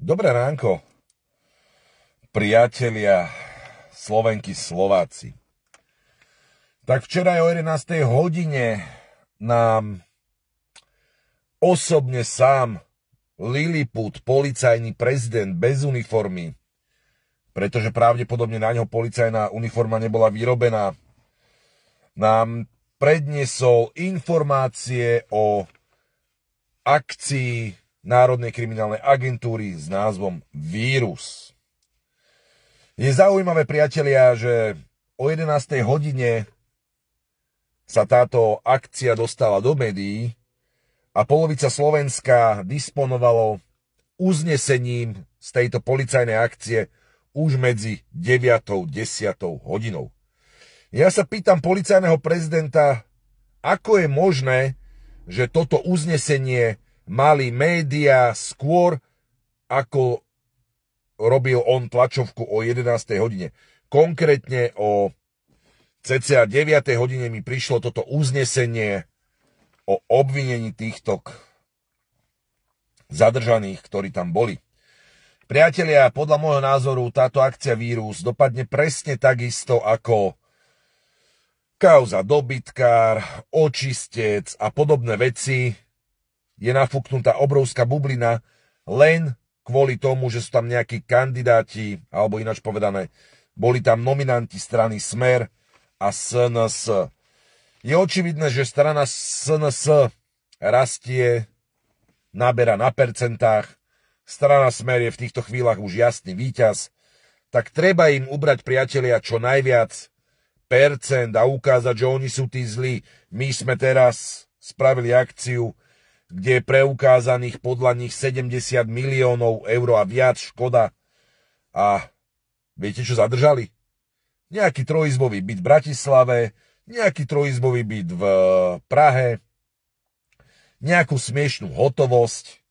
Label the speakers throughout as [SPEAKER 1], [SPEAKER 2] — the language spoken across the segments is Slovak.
[SPEAKER 1] Dobré ránko, priatelia Slovenky, Slováci. Tak včera o 11. hodine nám osobne sám Lilliput, policajný prezident bez uniformy, pretože pravdepodobne na ňo policajná uniforma nebola vyrobená, nám predniesol informácie o akcii Národnej kriminálnej agentúry s názvom Vírus. Je zaujímavé, priatelia, že o 11. hodine sa táto akcia dostala do médií a polovica Slovenska disponovalo uznesením z tejto policajnej akcie už medzi 9. a 10. hodinou. Ja sa pýtam policajného prezidenta, ako je možné, že toto uznesenie mali médiá skôr, ako robil on tlačovku o 11. hodine. Konkrétne o cca 9. hodine mi prišlo toto uznesenie o obvinení týchto zadržaných, ktorí tam boli. Priatelia, podľa môjho názoru táto akcia vírus dopadne presne takisto ako kauza dobytkár, očistec a podobné veci, je nafúknutá obrovská bublina len kvôli tomu, že sú tam nejakí kandidáti, alebo ináč povedané, boli tam nominanti strany Smer a SNS. Je očividné, že strana SNS rastie, nabera na percentách, strana Smer je v týchto chvíľach už jasný víťaz, tak treba im ubrať priatelia čo najviac percent a ukázať, že oni sú tí zlí. My sme teraz spravili akciu, kde je preukázaných podľa nich 70 miliónov eur a viac škoda. A viete, čo zadržali? Nejaký trojizbový byt v Bratislave, nejaký trojizbový byt v eh, Prahe, nejakú smiešnú hotovosť,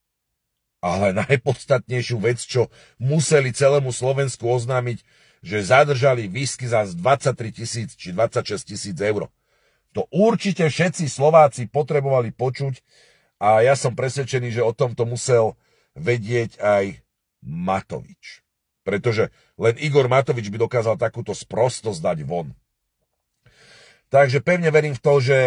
[SPEAKER 1] ale najpodstatnejšiu vec, čo museli celému Slovensku oznámiť, že zadržali výsky za 23 tisíc či 26 tisíc eur. To určite všetci Slováci potrebovali počuť, a ja som presvedčený, že o tomto musel vedieť aj Matovič. Pretože len Igor Matovič by dokázal takúto sprostosť dať von. Takže pevne verím v to, že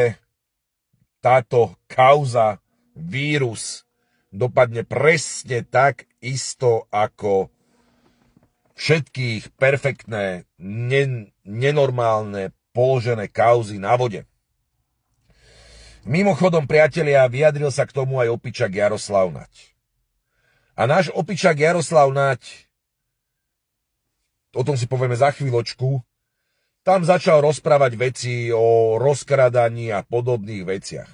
[SPEAKER 1] táto kauza, vírus, dopadne presne tak isto ako všetkých perfektné, nenormálne položené kauzy na vode. Mimochodom, priatelia, vyjadril sa k tomu aj opičak Jaroslav Nať. A náš opičak Jaroslav Nať, o tom si povieme za chvíľočku, tam začal rozprávať veci o rozkradaní a podobných veciach.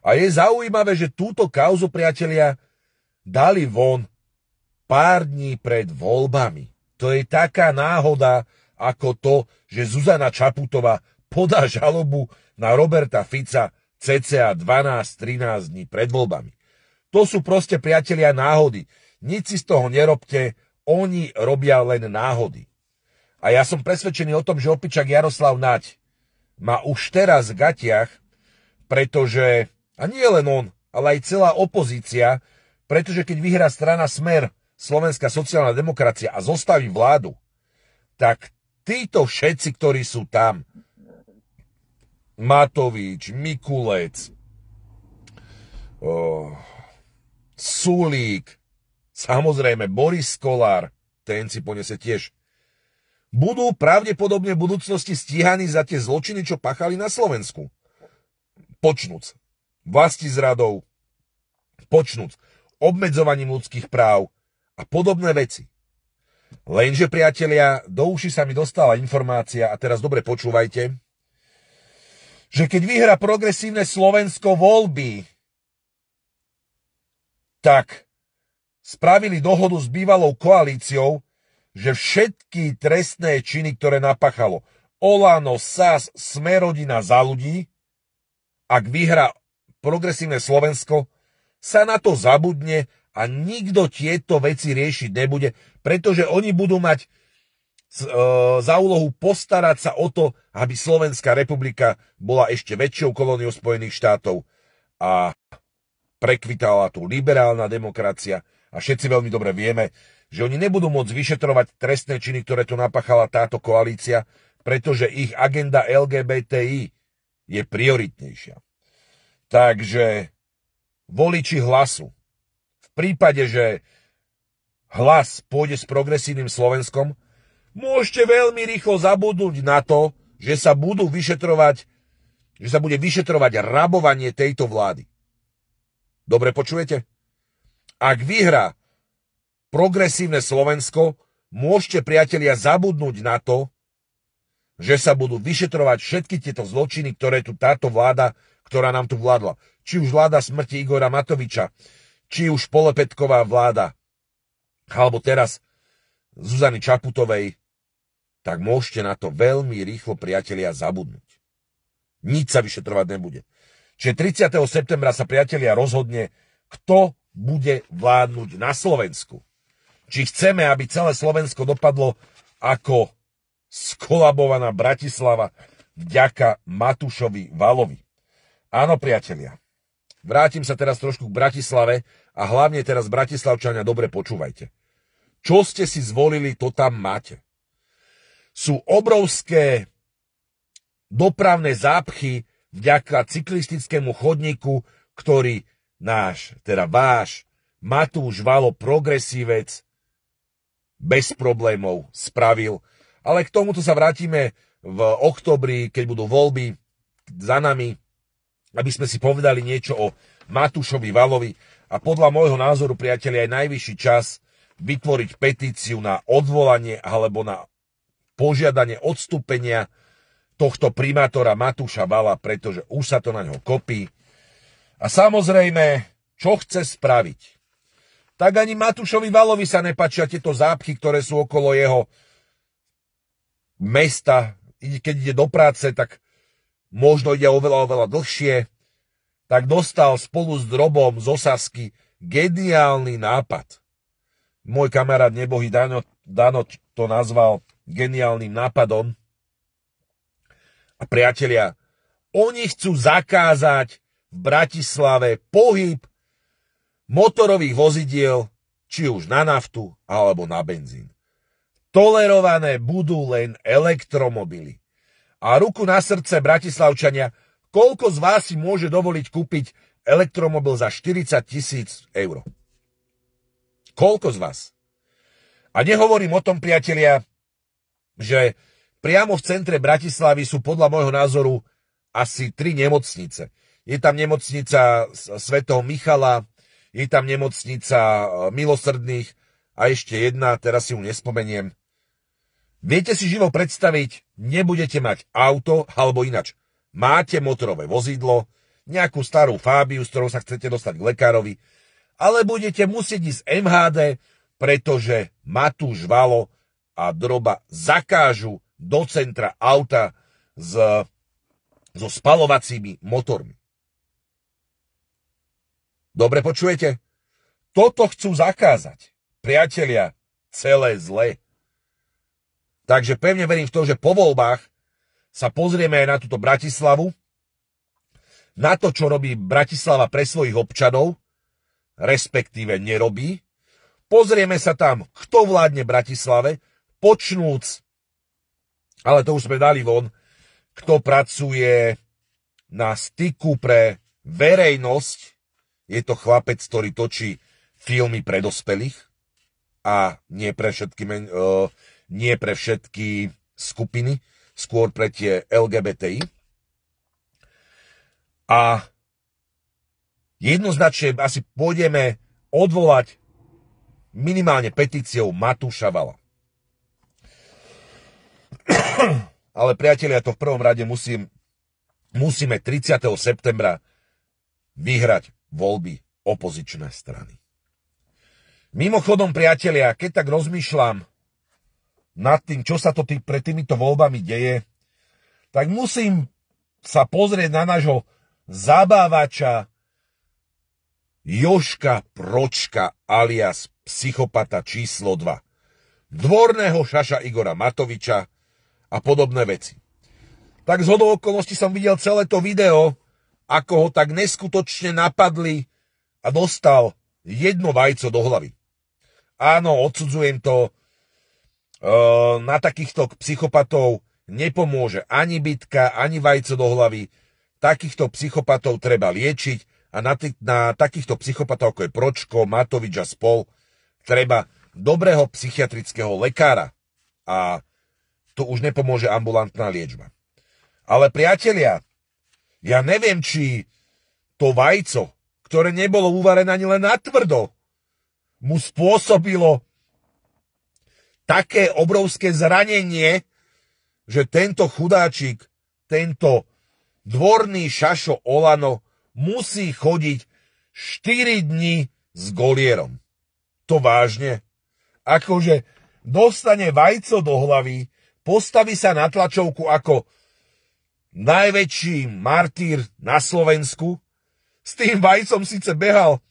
[SPEAKER 1] A je zaujímavé, že túto kauzu, priatelia, dali von pár dní pred voľbami. To je taká náhoda, ako to, že Zuzana Čaputová podá žalobu na Roberta Fica cca 12-13 dní pred voľbami. To sú proste priatelia náhody. Nic si z toho nerobte, oni robia len náhody. A ja som presvedčený o tom, že opičak Jaroslav Naď má už teraz v gatiach, pretože, a nie len on, ale aj celá opozícia, pretože keď vyhrá strana Smer, Slovenská sociálna demokracia a zostaví vládu, tak títo všetci, ktorí sú tam, Matovič, Mikulec, oh, Sulík, samozrejme Boris Kolár, ten si ponese tiež. Budú pravdepodobne v budúcnosti stíhaní za tie zločiny, čo pachali na Slovensku. Počnúc vlasti zradou, počnúc obmedzovaním ľudských práv a podobné veci. Lenže, priatelia, do uši sa mi dostala informácia, a teraz dobre počúvajte, že keď vyhra progresívne Slovensko voľby, tak spravili dohodu s bývalou koalíciou, že všetky trestné činy, ktoré napáchalo Olano, SAS, Smerodina za ľudí, ak vyhra progresívne Slovensko, sa na to zabudne a nikto tieto veci riešiť nebude, pretože oni budú mať E, za úlohu postarať sa o to, aby Slovenská republika bola ešte väčšou kolóniou Spojených štátov a prekvitala tu liberálna demokracia a všetci veľmi dobre vieme, že oni nebudú môcť vyšetrovať trestné činy, ktoré tu napáchala táto koalícia, pretože ich agenda LGBTI je prioritnejšia. Takže voliči hlasu. V prípade, že hlas pôjde s progresívnym Slovenskom, môžete veľmi rýchlo zabudnúť na to, že sa budú vyšetrovať, že sa bude vyšetrovať rabovanie tejto vlády. Dobre počujete? Ak vyhrá progresívne Slovensko, môžete, priatelia, zabudnúť na to, že sa budú vyšetrovať všetky tieto zločiny, ktoré tu táto vláda, ktorá nám tu vládla. Či už vláda smrti Igora Matoviča, či už polepetková vláda, alebo teraz Zuzany Čaputovej, tak môžete na to veľmi rýchlo, priatelia, zabudnúť. Nič sa vyšetrovať nebude. Čiže 30. septembra sa, priatelia, rozhodne, kto bude vládnuť na Slovensku. Či chceme, aby celé Slovensko dopadlo ako skolabovaná Bratislava vďaka Matušovi Valovi. Áno, priatelia, vrátim sa teraz trošku k Bratislave a hlavne teraz Bratislavčania dobre počúvajte. Čo ste si zvolili, to tam máte sú obrovské dopravné zápchy vďaka cyklistickému chodníku, ktorý náš, teda váš, Matúš Valo progresívec bez problémov spravil. Ale k tomuto sa vrátime v oktobri, keď budú voľby za nami, aby sme si povedali niečo o Matúšovi Valovi a podľa môjho názoru, priatelia, aj najvyšší čas vytvoriť petíciu na odvolanie alebo na požiadanie odstúpenia tohto primátora Matúša Bala, pretože už sa to na ňo kopí. A samozrejme, čo chce spraviť? Tak ani Matúšovi Valovi sa nepačia tieto zápchy, ktoré sú okolo jeho mesta. Keď ide do práce, tak možno ide oveľa, oveľa dlhšie. Tak dostal spolu s Drobom z Osasky geniálny nápad. Môj kamarát nebohý Dano, Dano to nazval geniálnym nápadom. A priatelia, oni chcú zakázať v Bratislave pohyb motorových vozidiel, či už na naftu alebo na benzín. Tolerované budú len elektromobily. A ruku na srdce Bratislavčania, koľko z vás si môže dovoliť kúpiť elektromobil za 40 tisíc eur? Koľko z vás? A nehovorím o tom, priatelia, že priamo v centre Bratislavy sú podľa môjho názoru asi tri nemocnice. Je tam nemocnica svätého Michala, je tam nemocnica e, milosrdných a ešte jedna, teraz si ju nespomeniem. Viete si živo predstaviť, nebudete mať auto, alebo inač, máte motorové vozidlo, nejakú starú fábiu, s ktorou sa chcete dostať k lekárovi, ale budete musieť ísť MHD, pretože Matúš Valo a droba zakážu do centra auta s, so spalovacími motormi. Dobre počujete? Toto chcú zakázať. Priatelia, celé zle. Takže pevne verím v to, že po voľbách sa pozrieme aj na túto Bratislavu, na to, čo robí Bratislava pre svojich občanov, respektíve nerobí. Pozrieme sa tam, kto vládne Bratislave, počnúc, ale to už sme dali von, kto pracuje na styku pre verejnosť, je to chlapec, ktorý točí filmy pre dospelých a nie pre všetky, men, uh, nie pre všetky skupiny, skôr pre tie LGBTI. A jednoznačne asi pôjdeme odvolať minimálne petíciou Matúša Vala. Ale priatelia, to v prvom rade musím, musíme 30. septembra vyhrať voľby opozičné strany. Mimochodom, priatelia, keď tak rozmýšľam nad tým, čo sa to tý, pred týmito voľbami deje, tak musím sa pozrieť na nášho zabávača Joška Pročka alias psychopata číslo 2, dvorného šaša Igora Matoviča, a podobné veci. Tak z hodou okolností som videl celé to video, ako ho tak neskutočne napadli a dostal jedno vajco do hlavy. Áno, odsudzujem to. E, na takýchto psychopatov nepomôže ani bitka, ani vajco do hlavy. Takýchto psychopatov treba liečiť a na, t- na takýchto psychopatov, ako je Pročko, Matovič a spol, treba dobrého psychiatrického lekára. A to už nepomôže ambulantná liečba. Ale priatelia, ja neviem, či to vajco, ktoré nebolo uvarené ani len na tvrdo, mu spôsobilo také obrovské zranenie, že tento chudáčik, tento dvorný šašo Olano musí chodiť 4 dní s golierom. To vážne. Akože dostane vajco do hlavy, postaví sa na tlačovku ako najväčší martýr na Slovensku. S tým vajcom síce behal,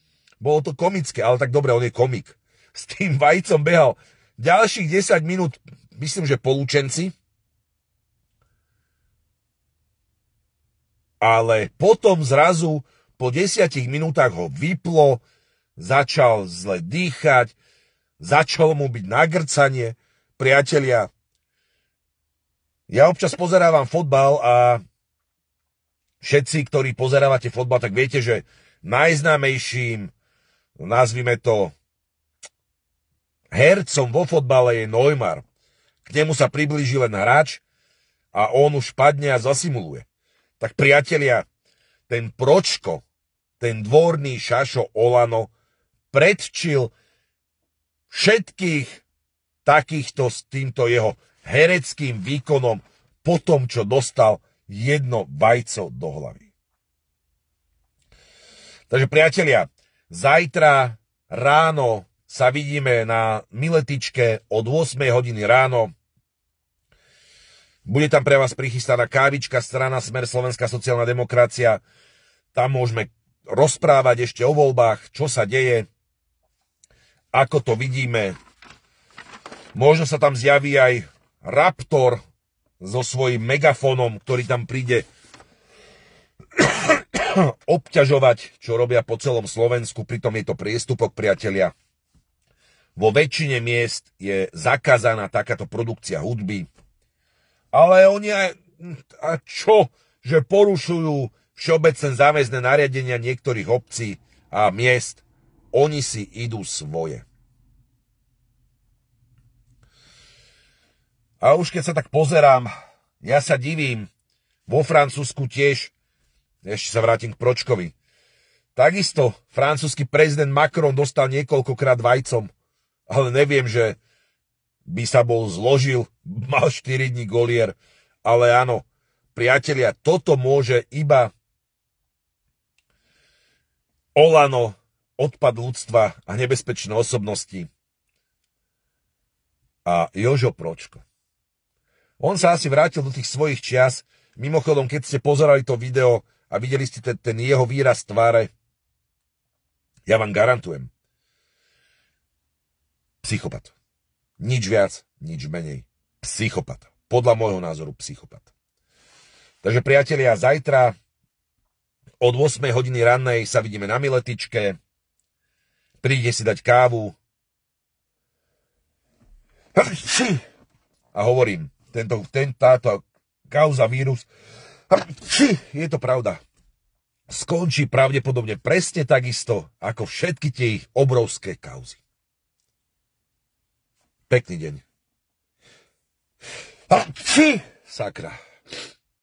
[SPEAKER 1] bolo to komické, ale tak dobre, on je komik. S tým vajcom behal ďalších 10 minút, myslím, že polúčenci. Ale potom zrazu po 10 minútach ho vyplo, začal zle dýchať, začalo mu byť nagrcanie. Priatelia, ja občas pozerávam fotbal a všetci, ktorí pozerávate fotbal, tak viete, že najznámejším, no, nazvime to, hercom vo fotbale je Neumar. K nemu sa priblíži len hráč a on už padne a zasimuluje. Tak priatelia, ten Pročko, ten dvorný Šašo Olano predčil všetkých takýchto s týmto jeho hereckým výkonom po tom, čo dostal jedno vajco do hlavy. Takže priatelia, zajtra ráno sa vidíme na Miletičke od 8 hodiny ráno. Bude tam pre vás prichystaná kávička, strana Smer Slovenská sociálna demokracia. Tam môžeme rozprávať ešte o voľbách, čo sa deje, ako to vidíme. Možno sa tam zjaví aj Raptor so svojím megafónom, ktorý tam príde obťažovať, čo robia po celom Slovensku, pritom je to priestupok, priatelia. Vo väčšine miest je zakázaná takáto produkcia hudby. Ale oni aj... A čo? Že porušujú všeobecné záväzné nariadenia niektorých obcí a miest. Oni si idú svoje. A už keď sa tak pozerám, ja sa divím, vo Francúzsku tiež, ešte sa vrátim k Pročkovi, takisto francúzsky prezident Macron dostal niekoľkokrát vajcom, ale neviem, že by sa bol zložil, mal 4 dní golier, ale áno, priatelia, toto môže iba Olano, odpad ľudstva a nebezpečné osobnosti. A Jožo Pročko. On sa asi vrátil do tých svojich čias. Mimochodom, keď ste pozerali to video a videli ste ten, ten jeho výraz tváre, ja vám garantujem. Psychopat. Nič viac, nič menej. Psychopat. Podľa môjho názoru psychopat. Takže priatelia, zajtra od 8 hodiny rannej sa vidíme na Miletičke. Príde si dať kávu. A hovorím, tento, ten, táto kauza vírus, či je to pravda, skončí pravdepodobne presne takisto ako všetky tie ich obrovské kauzy. Pekný deň. A či, sakra.